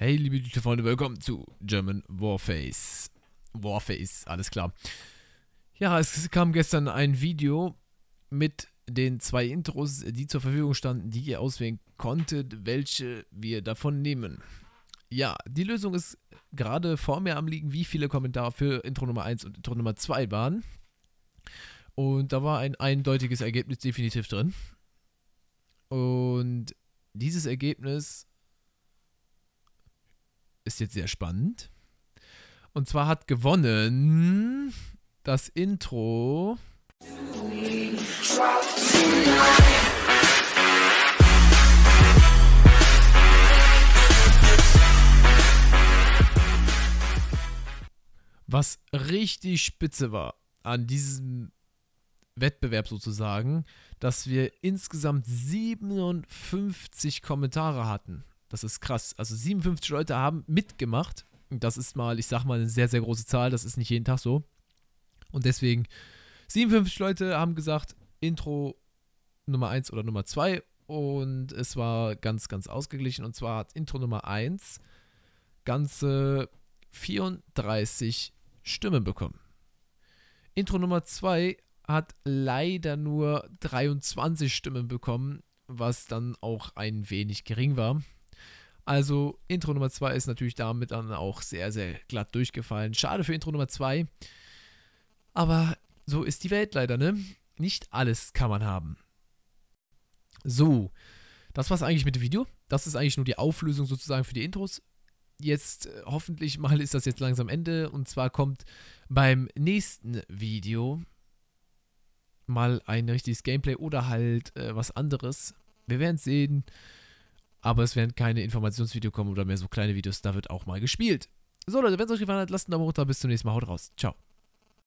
Hey, liebe YouTube-Freunde, willkommen zu German Warface. Warface, alles klar. Ja, es kam gestern ein Video mit den zwei Intros, die zur Verfügung standen, die ihr auswählen konntet, welche wir davon nehmen. Ja, die Lösung ist gerade vor mir am liegen, wie viele Kommentare für Intro Nummer 1 und Intro Nummer 2 waren. Und da war ein eindeutiges Ergebnis definitiv drin. Und dieses Ergebnis ist jetzt sehr spannend. Und zwar hat gewonnen das Intro. Was richtig spitze war an diesem Wettbewerb sozusagen, dass wir insgesamt 57 Kommentare hatten. Das ist krass. Also 57 Leute haben mitgemacht. Das ist mal, ich sag mal, eine sehr, sehr große Zahl. Das ist nicht jeden Tag so. Und deswegen, 57 Leute haben gesagt, Intro Nummer 1 oder Nummer 2. Und es war ganz, ganz ausgeglichen. Und zwar hat Intro Nummer 1 ganze 34 Stimmen bekommen. Intro Nummer 2 hat leider nur 23 Stimmen bekommen, was dann auch ein wenig gering war. Also Intro Nummer 2 ist natürlich damit dann auch sehr, sehr glatt durchgefallen. Schade für Intro Nummer 2. Aber so ist die Welt leider, ne? Nicht alles kann man haben. So, das war's eigentlich mit dem Video. Das ist eigentlich nur die Auflösung sozusagen für die Intros. Jetzt äh, hoffentlich mal ist das jetzt langsam Ende. Und zwar kommt beim nächsten Video mal ein richtiges Gameplay oder halt äh, was anderes. Wir werden sehen. Aber es werden keine Informationsvideos kommen oder mehr so kleine Videos. Da wird auch mal gespielt. So Leute, wenn es euch gefallen hat, lasst einen Daumen runter. Bis zum nächsten Mal. Haut raus. Ciao.